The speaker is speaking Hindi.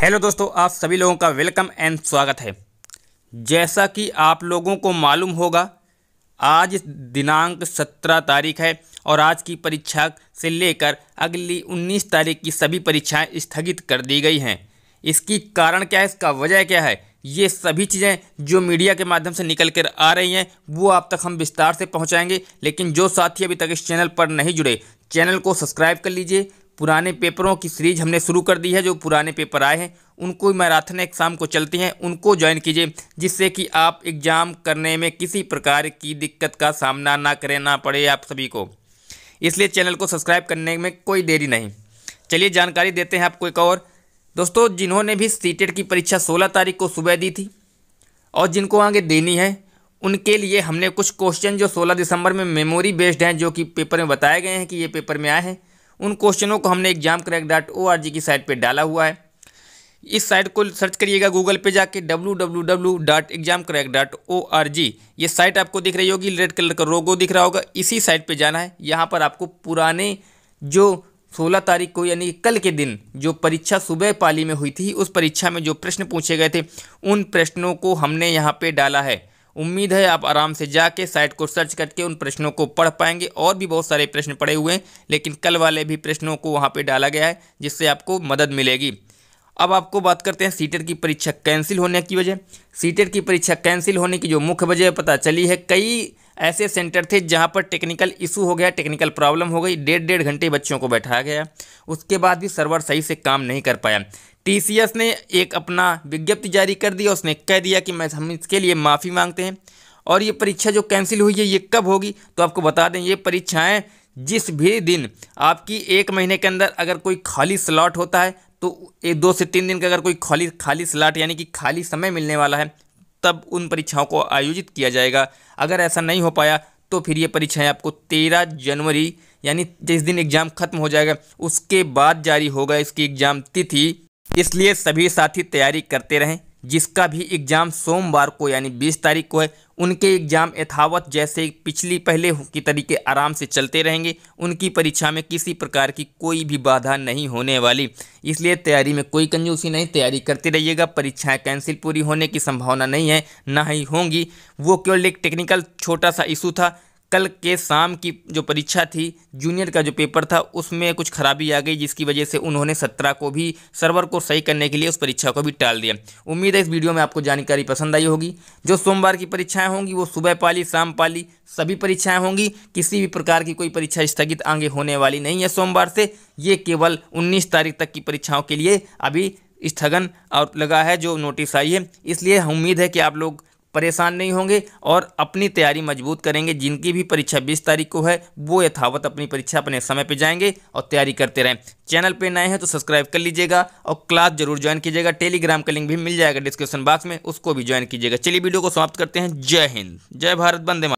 हेलो दोस्तों आप सभी लोगों का वेलकम एंड स्वागत है जैसा कि आप लोगों को मालूम होगा आज दिनांक सत्रह तारीख है और आज की परीक्षा से लेकर अगली उन्नीस तारीख की सभी परीक्षाएं स्थगित कर दी गई हैं इसकी कारण क्या है इसका वजह क्या है ये सभी चीज़ें जो मीडिया के माध्यम से निकल कर आ रही हैं वो आप तक हम विस्तार से पहुँचाएँगे लेकिन जो साथी अभी तक इस चैनल पर नहीं जुड़े चैनल को सब्सक्राइब कर लीजिए पुराने पेपरों की सीरीज हमने शुरू कर दी है जो पुराने पेपर आए हैं उनको मैराथन एग्ज़ाम को चलती हैं उनको ज्वाइन कीजिए जिससे कि आप एग्ज़ाम करने में किसी प्रकार की दिक्कत का सामना ना ना पड़े आप सभी को इसलिए चैनल को सब्सक्राइब करने में कोई देरी नहीं चलिए जानकारी देते हैं आपको एक और दोस्तों जिन्होंने भी सी की परीक्षा सोलह तारीख को सुबह दी थी और जिनको आगे देनी है उनके लिए हमने कुछ क्वेश्चन जो 16 दिसंबर में मेमोरी बेस्ड हैं जो कि पेपर में बताए गए हैं कि ये पेपर में आए हैं उन क्वेश्चनों को हमने exam crack dot O R G की साइट पर डाला हुआ है इस साइट को सर्च करिएगा गूगल पे जाके W W W dot exam crack dot O R G ये साइट आपको दिख रही होगी रेड कलर का रोगो दिख रहा होगा इसी साइट पे जाना है यहाँ पर आपको पुराने जो 16 तारीख को यानी कल के दिन जो परीक्षा सुबह पाली में हुई थी उस परीक्षा में जो प्रश्न पूछे गए थे उन प्रश्नों को हमने यहाँ पर डाला है उम्मीद है आप आराम से जाके साइट को सर्च करके उन प्रश्नों को पढ़ पाएंगे और भी बहुत सारे प्रश्न पड़े हुए हैं लेकिन कल वाले भी प्रश्नों को वहाँ पर डाला गया है जिससे आपको मदद मिलेगी अब आपको बात करते हैं सीटेट की परीक्षा कैंसिल होने की वजह सीटेट की परीक्षा कैंसिल होने की जो मुख्य वजह पता चली है कई ऐसे सेंटर थे जहां पर टेक्निकल इशू हो गया टेक्निकल प्रॉब्लम हो गई डेढ़ डेढ़ घंटे बच्चों को बैठाया गया उसके बाद भी सर्वर सही से काम नहीं कर पाया टी ने एक अपना विज्ञप्ति जारी कर दिया उसने कह दिया कि मैं हम इसके लिए माफ़ी मांगते हैं और ये परीक्षा जो कैंसिल हुई है ये कब होगी तो आपको बता दें ये परीक्षाएं जिस भी दिन आपकी एक महीने के अंदर अगर कोई खाली स्लॉट होता है तो एक दो से तीन दिन का अगर कोई खाली खाली स्लॉट यानी कि खाली समय मिलने वाला है तब उन परीक्षाओं को आयोजित किया जाएगा अगर ऐसा नहीं हो पाया तो फिर ये परीक्षाएँ आपको तेरह जनवरी यानी जिस दिन एग्ज़ाम ख़त्म हो जाएगा उसके बाद जारी होगा इसकी एग्ज़ाम तिथि इसलिए सभी साथी तैयारी करते रहें जिसका भी एग्ज़ाम सोमवार को यानी 20 तारीख को है उनके एग्ज़ाम यथावत जैसे पिछली पहले की तरीके आराम से चलते रहेंगे उनकी परीक्षा में किसी प्रकार की कोई भी बाधा नहीं होने वाली इसलिए तैयारी में कोई कंजूसी नहीं तैयारी करते रहिएगा परीक्षाएं कैंसिल पूरी होने की संभावना नहीं है ना ही होंगी वो केवल एक टेक्निकल छोटा सा इशू था कल के शाम की जो परीक्षा थी जूनियर का जो पेपर था उसमें कुछ खराबी आ गई जिसकी वजह से उन्होंने सत्रह को भी सर्वर को सही करने के लिए उस परीक्षा को भी टाल दिया उम्मीद है इस वीडियो में आपको जानकारी पसंद आई होगी जो सोमवार की परीक्षाएं होंगी वो सुबह पाली शाम पाली सभी परीक्षाएं होंगी किसी भी प्रकार की कोई परीक्षा स्थगित आगे होने वाली नहीं है सोमवार से ये केवल उन्नीस तारीख तक की परीक्षाओं के लिए अभी स्थगन और लगा है जो नोटिस आई है इसलिए उम्मीद है कि आप लोग परेशान नहीं होंगे और अपनी तैयारी मजबूत करेंगे जिनकी भी परीक्षा 20 तारीख को है वो यथावत अपनी परीक्षा अपने समय पे जाएंगे और तैयारी करते रहें चैनल पे नए हैं तो सब्सक्राइब कर लीजिएगा और क्लास जरूर ज्वाइन कीजिएगा टेलीग्राम का लिंक भी मिल जाएगा डिस्क्रिप्शन बॉक्स में उसको भी ज्वाइन कीजिएगा चलिए वीडियो को समाप्त करते हैं जय हिंद जय भारत बंदे